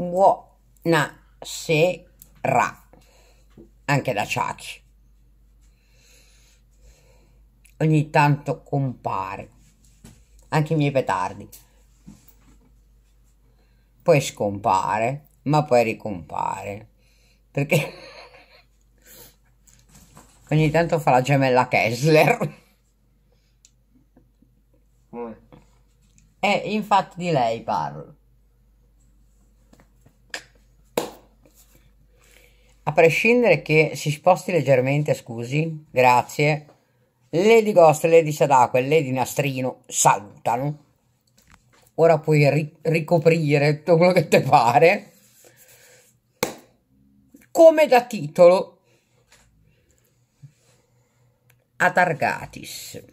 Buonasera anche da Ciachi. Ogni tanto compare anche i miei petardi. Poi scompare, ma poi ricompare perché ogni tanto fa la gemella Kessler. E eh, infatti di lei parlo. a prescindere che si sposti leggermente, scusi, grazie, Lady Ghost, Lady Sadako e Lady Nastrino salutano. Ora puoi ri ricoprire tutto quello che ti pare. Come da titolo Atargatis.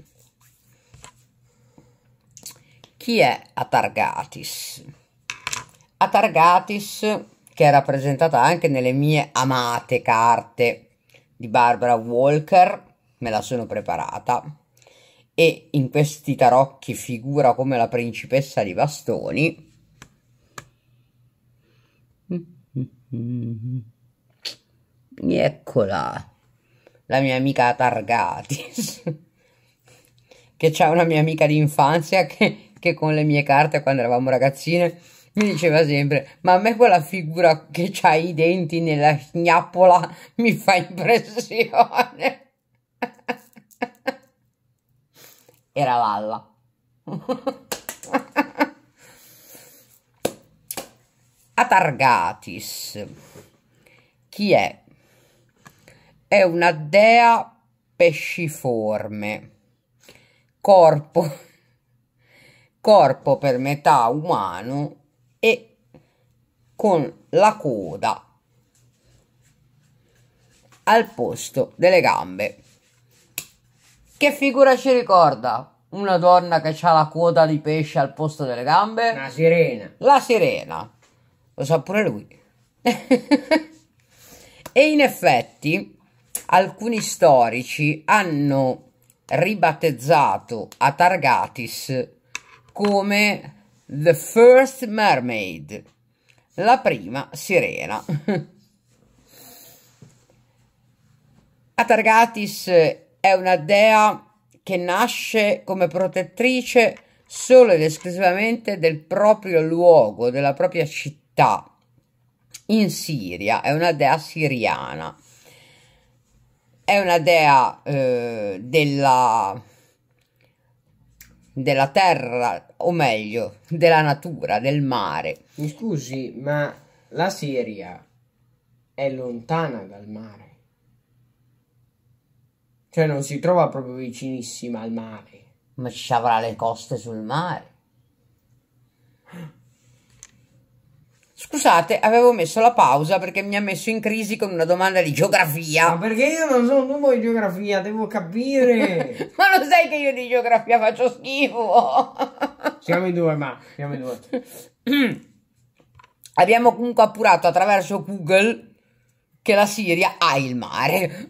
Chi è Atargatis? Atargatis che è rappresentata anche nelle mie amate carte di Barbara Walker, me la sono preparata, e in questi tarocchi figura come la principessa di bastoni. Eccola, la mia amica Targatis, che c'è una mia amica di infanzia che, che con le mie carte quando eravamo ragazzine mi diceva sempre, ma a me quella figura che ha i denti nella sgnappola mi fa impressione. Era Lalla. Atargatis. Chi è? È una dea pesciforme. Corpo corpo per metà umano con la coda al posto delle gambe. Che figura ci ricorda? Una donna che ha la coda di pesce al posto delle gambe? La sirena. La sirena. Lo sa pure lui. e in effetti alcuni storici hanno ribattezzato Atargatis come The First Mermaid la prima sirena. Atargatis eh, è una dea che nasce come protettrice solo ed esclusivamente del proprio luogo, della propria città in Siria, è una dea siriana. È una dea eh, della della terra, o meglio, della natura, del mare. Mi scusi, ma la Siria è lontana dal mare. Cioè non si trova proprio vicinissima al mare. Ma ci avrà le coste sul mare. Scusate, avevo messo la pausa perché mi ha messo in crisi con una domanda di geografia. Ma perché io non sono un di geografia, devo capire. ma lo sai che io di geografia faccio schifo. siamo i due, ma siamo i due. Abbiamo comunque appurato attraverso Google che la Siria ha il mare.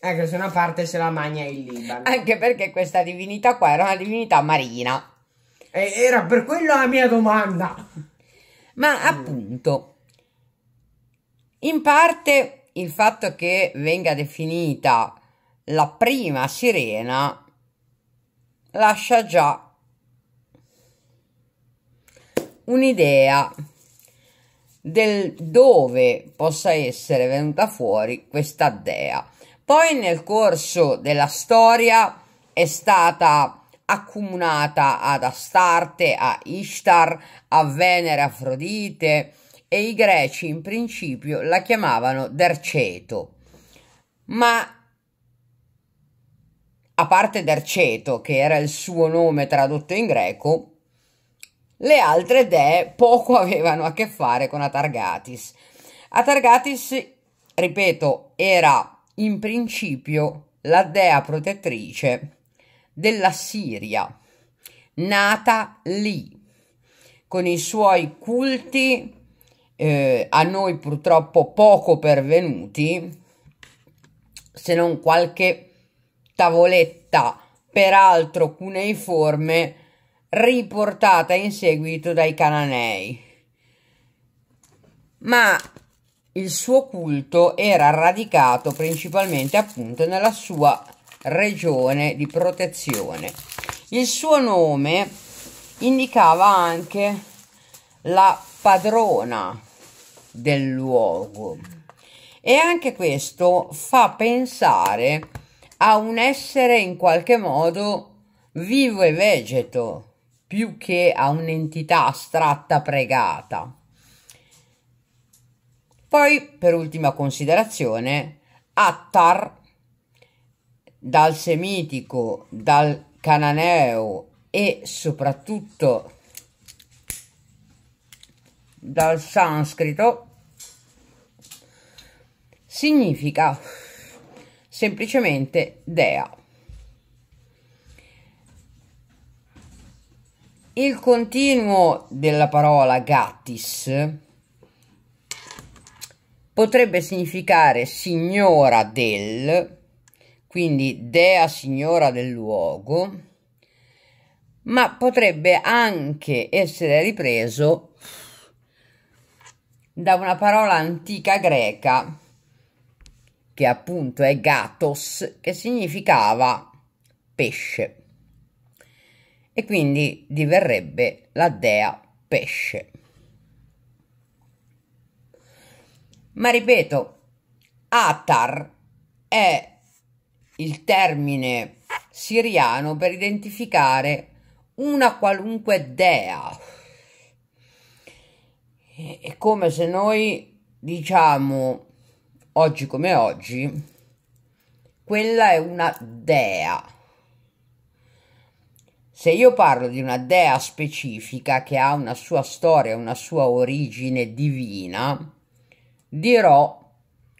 ecco, se una parte se la magna il Libano. Anche perché questa divinità qua era una divinità marina. E eh, era per quello la mia domanda. Ma mm. appunto, in parte il fatto che venga definita la prima sirena lascia già un'idea del dove possa essere venuta fuori questa dea. Poi nel corso della storia è stata accomunata ad Astarte, a Ishtar, a Venere Afrodite e i greci in principio la chiamavano Derceto. Ma a parte Derceto, che era il suo nome tradotto in greco, le altre dee poco avevano a che fare con Atargatis. Atargatis, ripeto, era in principio la dea protettrice della Siria, nata lì, con i suoi culti eh, a noi purtroppo poco pervenuti, se non qualche tavoletta, peraltro cuneiforme, riportata in seguito dai cananei. Ma il suo culto era radicato principalmente appunto nella sua regione di protezione. Il suo nome indicava anche la padrona del luogo e anche questo fa pensare a un essere in qualche modo vivo e vegeto più che a un'entità astratta pregata. Poi, per ultima considerazione, Attar dal semitico, dal cananeo e soprattutto dal sanscrito significa semplicemente dea. Il continuo della parola gattis potrebbe significare signora del quindi dea signora del luogo, ma potrebbe anche essere ripreso da una parola antica greca che appunto è gatos, che significava pesce. E quindi diverrebbe la dea pesce. Ma ripeto, Atar è il termine siriano per identificare una qualunque dea. È come se noi diciamo oggi come oggi, quella è una dea. Se io parlo di una dea specifica che ha una sua storia, una sua origine divina, dirò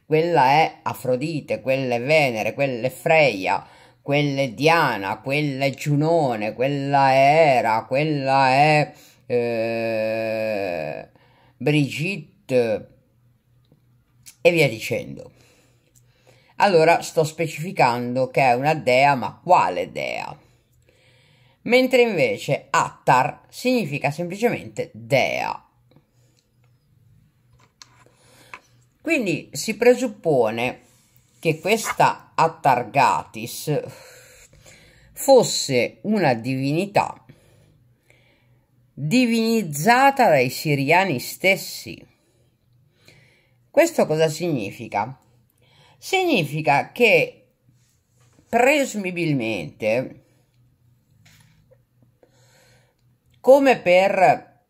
quella è Afrodite, quella è Venere, quella è Freia, quella è Diana, quella è Giunone, quella è Era, quella è eh, Brigitte e via dicendo. Allora sto specificando che è una dea, ma quale dea? Mentre invece Attar significa semplicemente dea, Quindi si presuppone che questa Attargatis fosse una divinità divinizzata dai siriani stessi. Questo cosa significa? Significa che presumibilmente, come per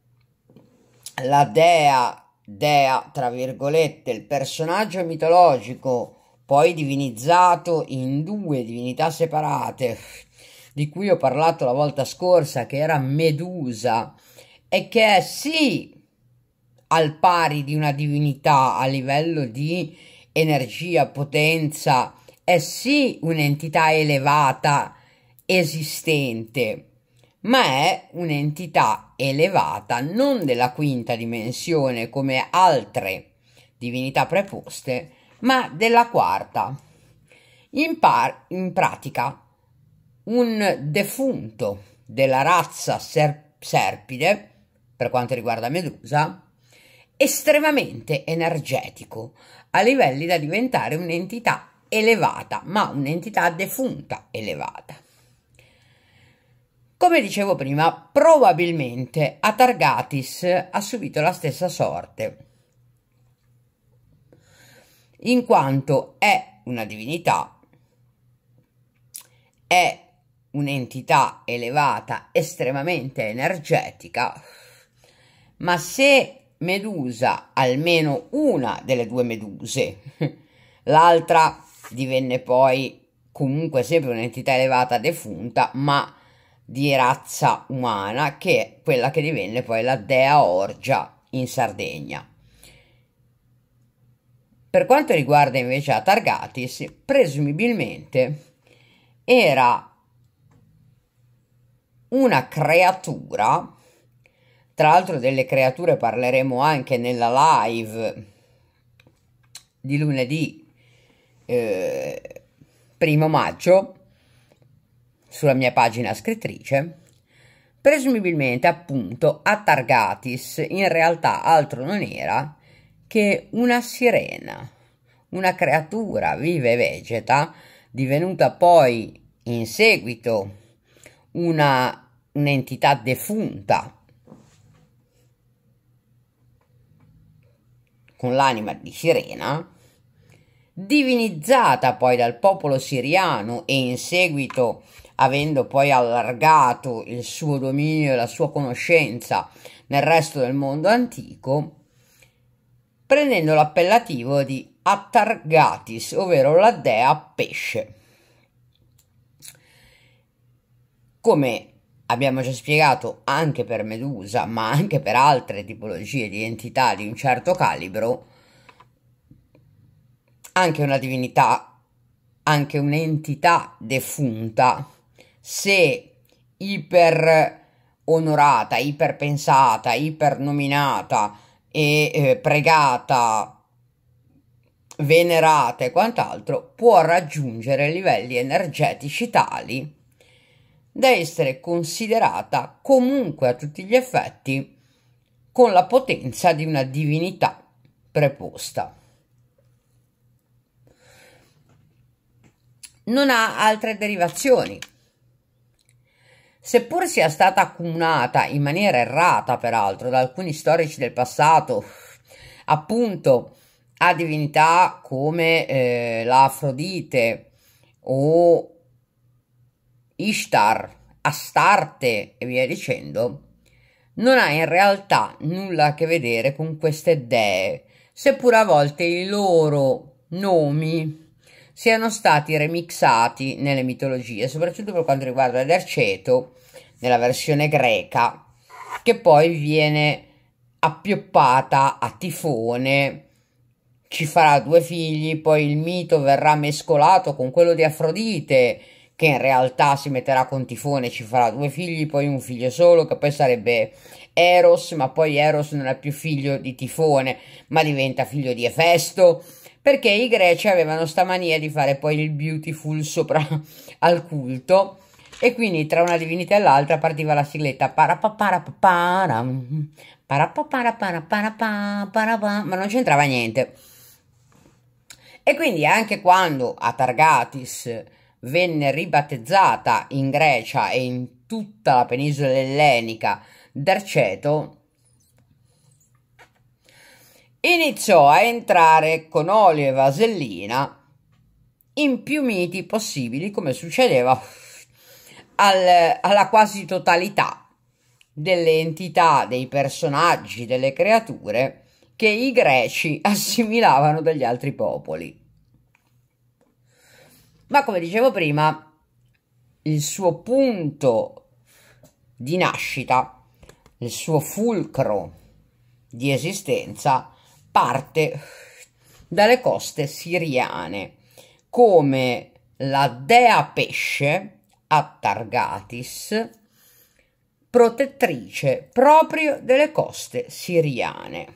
la dea dea, tra virgolette, il personaggio mitologico poi divinizzato in due divinità separate, di cui ho parlato la volta scorsa, che era Medusa, e che è sì al pari di una divinità a livello di energia, potenza, è sì un'entità elevata esistente, ma è un'entità elevata non della quinta dimensione come altre divinità preposte, ma della quarta. In, par- in pratica, un defunto della razza ser- serpide, per quanto riguarda Medusa, estremamente energetico, a livelli da diventare un'entità elevata, ma un'entità defunta elevata. Come dicevo prima, probabilmente Atargatis ha subito la stessa sorte, in quanto è una divinità, è un'entità elevata, estremamente energetica, ma se Medusa, almeno una delle due Meduse, l'altra divenne poi comunque sempre un'entità elevata defunta, ma di razza umana che è quella che divenne poi la dea Orgia in Sardegna. Per quanto riguarda invece la Targatis, presumibilmente era una creatura, tra l'altro delle creature parleremo anche nella live di lunedì eh, primo maggio, sulla mia pagina scrittrice, presumibilmente appunto Attargatis in realtà altro non era che una sirena, una creatura viva e vegeta divenuta poi in seguito una, un'entità defunta con l'anima di sirena divinizzata poi dal popolo siriano e in seguito avendo poi allargato il suo dominio e la sua conoscenza nel resto del mondo antico, prendendo l'appellativo di Attargatis, ovvero la dea pesce. Come abbiamo già spiegato anche per Medusa, ma anche per altre tipologie di entità di un certo calibro, anche una divinità, anche un'entità defunta se iper onorata, iper pensata, iper nominata e eh, pregata, venerata e quant'altro, può raggiungere livelli energetici tali da essere considerata comunque a tutti gli effetti con la potenza di una divinità preposta. Non ha altre derivazioni Seppur sia stata accumulata in maniera errata, peraltro, da alcuni storici del passato, appunto a divinità come eh, l'Afrodite o Ishtar, Astarte e via dicendo, non ha in realtà nulla a che vedere con queste dee, seppur a volte i loro nomi siano stati remixati nelle mitologie, soprattutto per quanto riguarda l'Erceto, nella versione greca, che poi viene appioppata a Tifone, ci farà due figli, poi il mito verrà mescolato con quello di Afrodite, che in realtà si metterà con Tifone, ci farà due figli, poi un figlio solo, che poi sarebbe Eros, ma poi Eros non è più figlio di Tifone, ma diventa figlio di Efesto perché i greci avevano sta mania di fare poi il beautiful sopra al culto e quindi tra una divinità e l'altra partiva la sigletta parapapara ma non c'entrava niente e quindi anche quando Atargatis venne ribattezzata in Grecia e in tutta la penisola ellenica d'Arceto iniziò a entrare con olio e vasellina in più miti possibili, come succedeva al, alla quasi totalità delle entità, dei personaggi, delle creature che i greci assimilavano dagli altri popoli. Ma come dicevo prima, il suo punto di nascita, il suo fulcro di esistenza, parte dalle coste siriane come la dea pesce Attargatis, protettrice proprio delle coste siriane.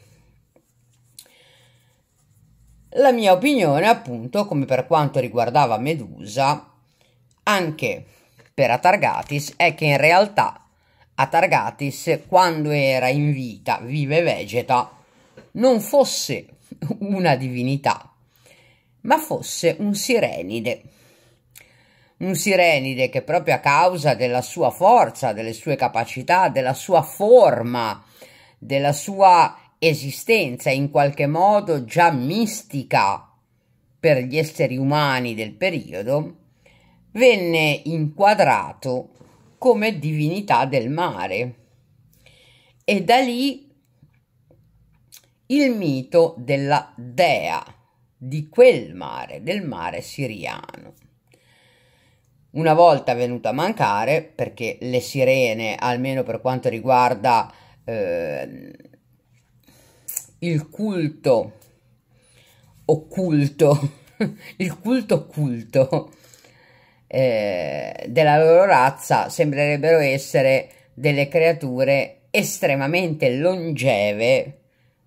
La mia opinione, appunto, come per quanto riguardava Medusa, anche per Atargatis, è che in realtà Atargatis, quando era in vita, vive e vegeta, non fosse una divinità, ma fosse un sirenide. Un sirenide che proprio a causa della sua forza, delle sue capacità, della sua forma, della sua esistenza in qualche modo già mistica per gli esseri umani del periodo, venne inquadrato come divinità del mare e da lì il mito della dea di quel mare, del mare siriano. Una volta venuta a mancare, perché le sirene, almeno per quanto riguarda eh, il culto occulto, il culto occulto eh, della loro razza, sembrerebbero essere delle creature estremamente longeve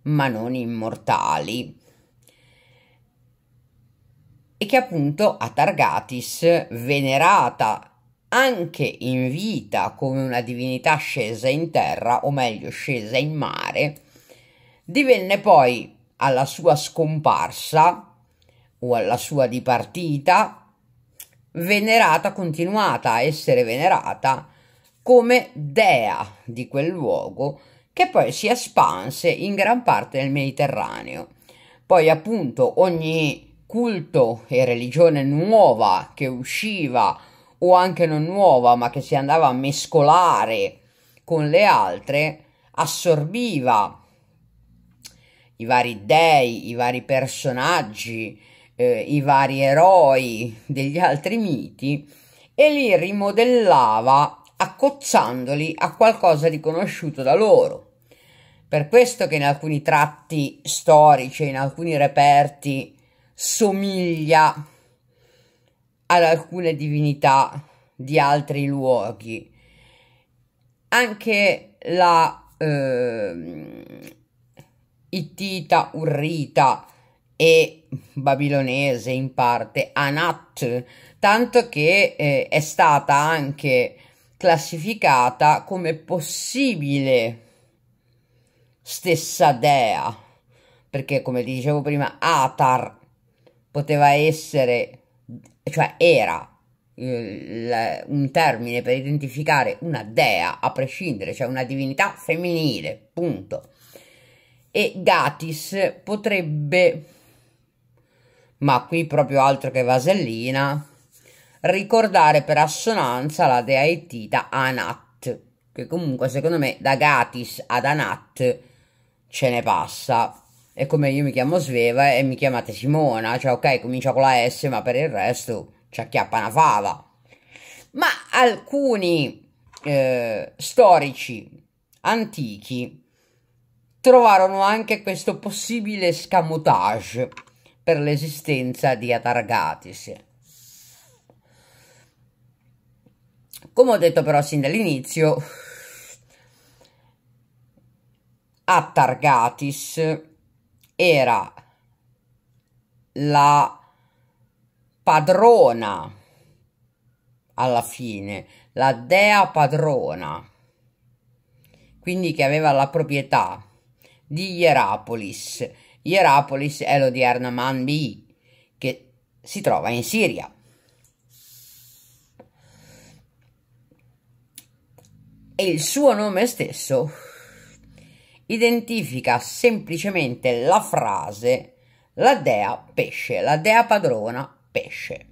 ma non immortali e che appunto a Targatis, venerata anche in vita come una divinità scesa in terra, o meglio scesa in mare, divenne poi alla sua scomparsa o alla sua dipartita venerata, continuata a essere venerata come dea di quel luogo che poi si espanse in gran parte del Mediterraneo. Poi appunto ogni culto e religione nuova che usciva o anche non nuova ma che si andava a mescolare con le altre assorbiva i vari dei, i vari personaggi, eh, i vari eroi degli altri miti e li rimodellava accozzandoli a qualcosa di conosciuto da loro. Per questo che in alcuni tratti storici, in alcuni reperti, somiglia ad alcune divinità di altri luoghi. Anche la eh, Ittita, Urrita e babilonese in parte, Anat, tanto che eh, è stata anche classificata come possibile stessa dea, perché come ti dicevo prima, Atar poteva essere, cioè era il, eh, un termine per identificare una dea a prescindere, cioè una divinità femminile, punto. E Gatis potrebbe, ma qui proprio altro che vasellina, ricordare per assonanza la deità Anat, che comunque secondo me da Gatis ad Anat ce ne passa. È come io mi chiamo Sveva e mi chiamate Simona, cioè ok, comincia con la S, ma per il resto ci acchiappa una fava. Ma alcuni eh, storici antichi trovarono anche questo possibile scamotage per l'esistenza di Atargatis Come ho detto però sin dall'inizio, a Targatis era la padrona alla fine, la dea padrona, quindi che aveva la proprietà di Hierapolis. Hierapolis è l'odierna Manbi che si trova in Siria. e il suo nome stesso identifica semplicemente la frase la dea pesce, la dea padrona pesce.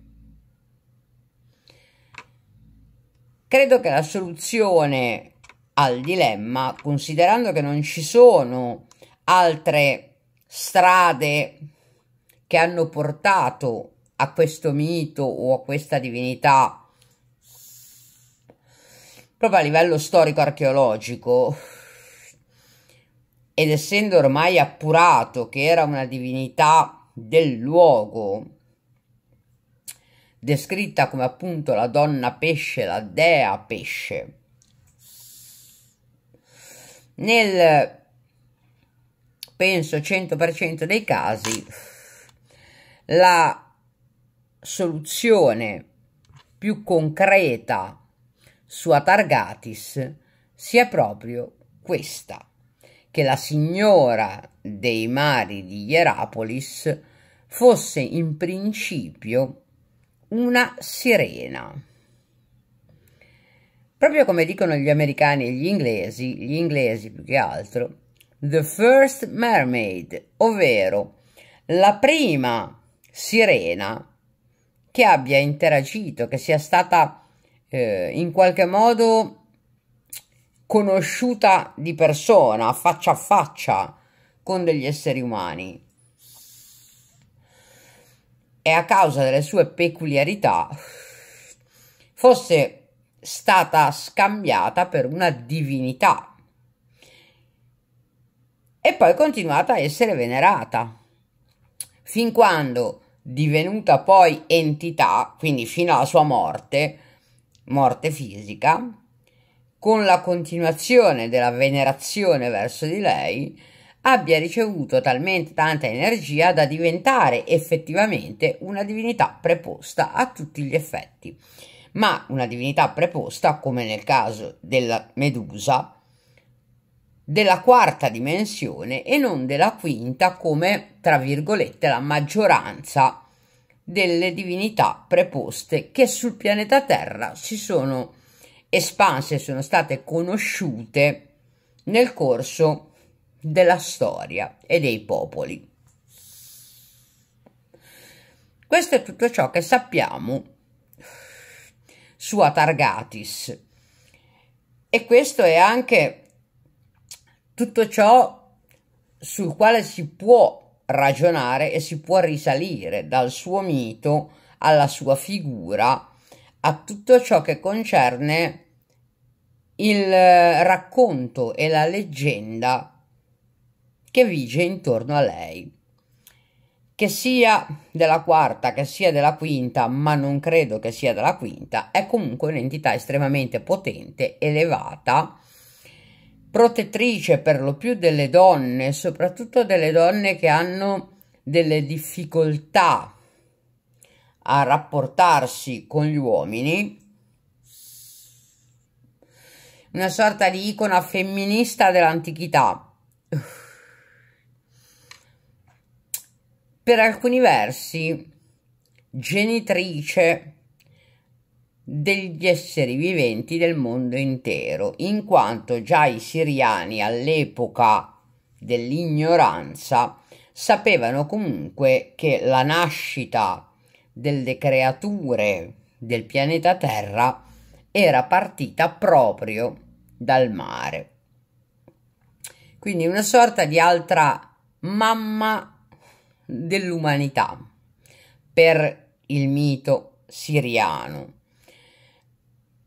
Credo che la soluzione al dilemma, considerando che non ci sono altre strade che hanno portato a questo mito o a questa divinità proprio a livello storico-archeologico, ed essendo ormai appurato che era una divinità del luogo, descritta come appunto la donna pesce, la dea pesce, nel penso 100% dei casi la soluzione più concreta sua targatis sia proprio questa, che la signora dei mari di Hierapolis fosse in principio una sirena. Proprio come dicono gli americani e gli inglesi, gli inglesi più che altro, the first mermaid, ovvero la prima sirena che abbia interagito, che sia stata eh, in qualche modo conosciuta di persona, faccia a faccia con degli esseri umani. E a causa delle sue peculiarità fosse stata scambiata per una divinità e poi continuata a essere venerata fin quando divenuta poi entità, quindi fino alla sua morte, morte fisica, con la continuazione della venerazione verso di lei, abbia ricevuto talmente tanta energia da diventare effettivamente una divinità preposta a tutti gli effetti. Ma una divinità preposta, come nel caso della Medusa, della quarta dimensione e non della quinta come, tra virgolette, la maggioranza delle divinità preposte che sul pianeta Terra si sono espanse, sono state conosciute nel corso della storia e dei popoli. Questo è tutto ciò che sappiamo su Atargatis e questo è anche tutto ciò sul quale si può ragionare e si può risalire dal suo mito alla sua figura, a tutto ciò che concerne il eh, racconto e la leggenda che vige intorno a lei. Che sia della quarta, che sia della quinta, ma non credo che sia della quinta, è comunque un'entità estremamente potente, elevata, protettrice per lo più delle donne, soprattutto delle donne che hanno delle difficoltà a rapportarsi con gli uomini, una sorta di icona femminista dell'antichità. Per alcuni versi, genitrice degli esseri viventi del mondo intero, in quanto già i siriani all'epoca dell'ignoranza sapevano comunque che la nascita delle creature del pianeta Terra era partita proprio dal mare. Quindi una sorta di altra mamma dell'umanità per il mito siriano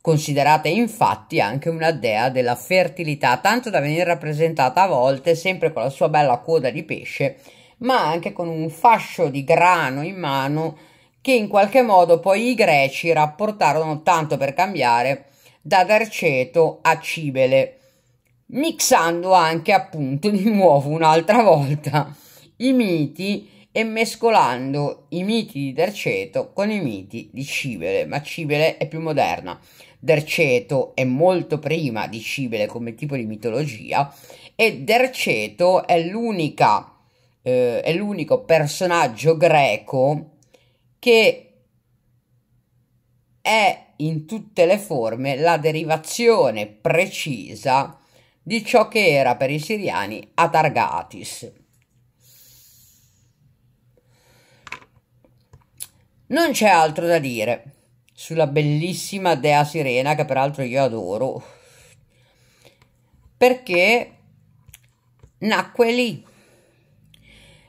considerata infatti anche una dea della fertilità, tanto da venire rappresentata a volte sempre con la sua bella coda di pesce, ma anche con un fascio di grano in mano che in qualche modo poi i greci rapportarono tanto per cambiare da Darceto a Cibele, mixando anche appunto di nuovo un'altra volta i miti e mescolando i miti di Darceto con i miti di Cibele, ma Cibele è più moderna. Derceto è molto prima di Cibele come tipo di mitologia e Derceto è, eh, è l'unico personaggio greco che è in tutte le forme la derivazione precisa di ciò che era per i siriani Atargatis. Non c'è altro da dire sulla bellissima Dea Sirena, che peraltro io adoro, perché nacque lì.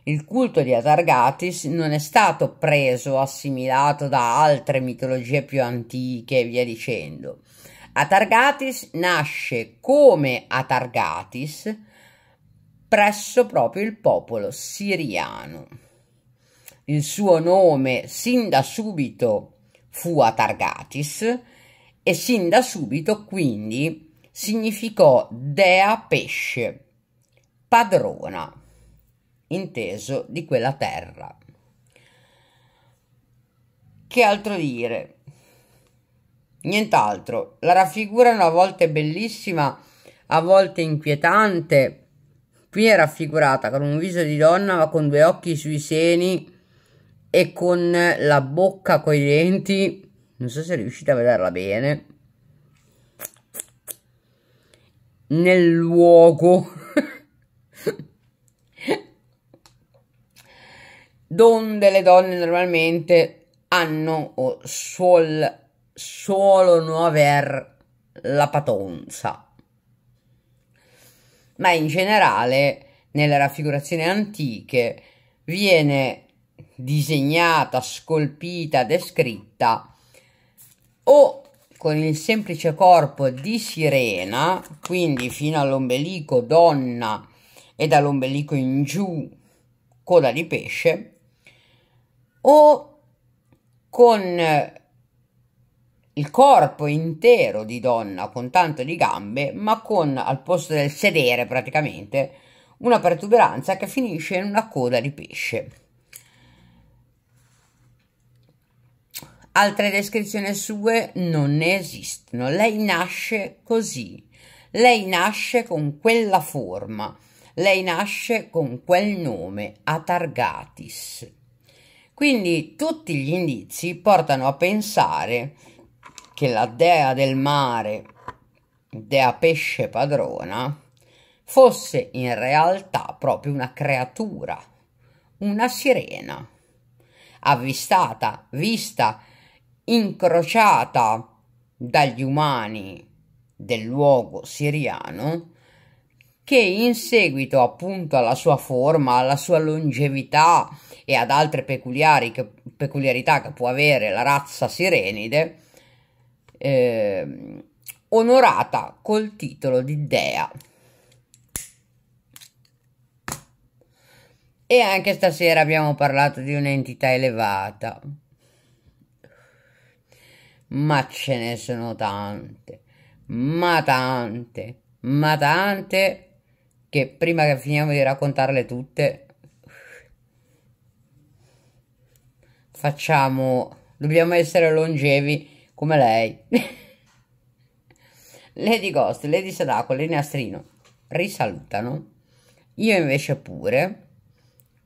Il culto di Atargatis non è stato preso, assimilato da altre mitologie più antiche e via dicendo. Atargatis nasce come Atargatis presso proprio il popolo siriano. Il suo nome, sin da subito, fu a Targatis e sin da subito quindi significò dea pesce, padrona, inteso di quella terra. Che altro dire? Nient'altro, la raffigurano a volte bellissima, a volte inquietante. Qui è raffigurata con un viso di donna ma con due occhi sui seni e con la bocca coi denti. Non so se riuscite a vederla bene. Nel luogo donde le donne normalmente hanno o suol, solono aver la patonza. Ma in generale nelle raffigurazioni antiche viene disegnata, scolpita, descritta o con il semplice corpo di sirena, quindi fino all'ombelico donna e dall'ombelico in giù coda di pesce, o con il corpo intero di donna con tanto di gambe, ma con al posto del sedere praticamente una protuberanza che finisce in una coda di pesce. Altre descrizioni sue non ne esistono. Lei nasce così. Lei nasce con quella forma. Lei nasce con quel nome, Atargatis. Quindi tutti gli indizi portano a pensare che la dea del mare, dea pesce padrona, fosse in realtà proprio una creatura, una sirena, avvistata, vista, incrociata dagli umani del luogo siriano che in seguito appunto alla sua forma, alla sua longevità e ad altre peculiari che, peculiarità che può avere la razza sirenide, eh, onorata col titolo di dea. E anche stasera abbiamo parlato di un'entità elevata ma ce ne sono tante, ma tante, ma tante, che prima che finiamo di raccontarle tutte, facciamo, dobbiamo essere longevi come lei. Lady Ghost, Lady Sadako, Lady Nastrino risalutano, io invece pure.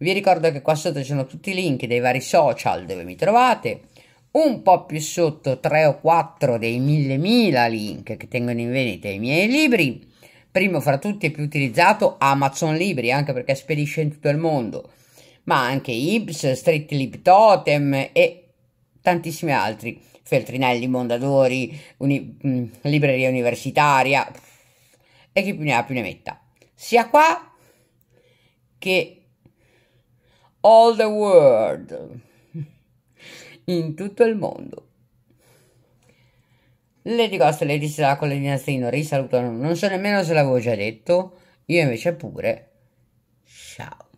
Vi ricordo che qua sotto ci sono tutti i link dei vari social dove mi trovate, un po' più sotto 3 o 4 dei 1000.000 link che tengono in vendita i miei libri. Primo fra tutti e più utilizzato Amazon Libri, anche perché spedisce in tutto il mondo, ma anche Ibs, Street Lip Totem e tantissimi altri. Feltrinelli, Mondadori, uni- mh, mm, Libreria Universitaria e chi più ne ha più ne metta. Sia qua che all the world in tutto il mondo. Lady Ghost e Lady Siracolo e Dinazzino risalutano, non so nemmeno se l'avevo già detto, io invece pure. Ciao.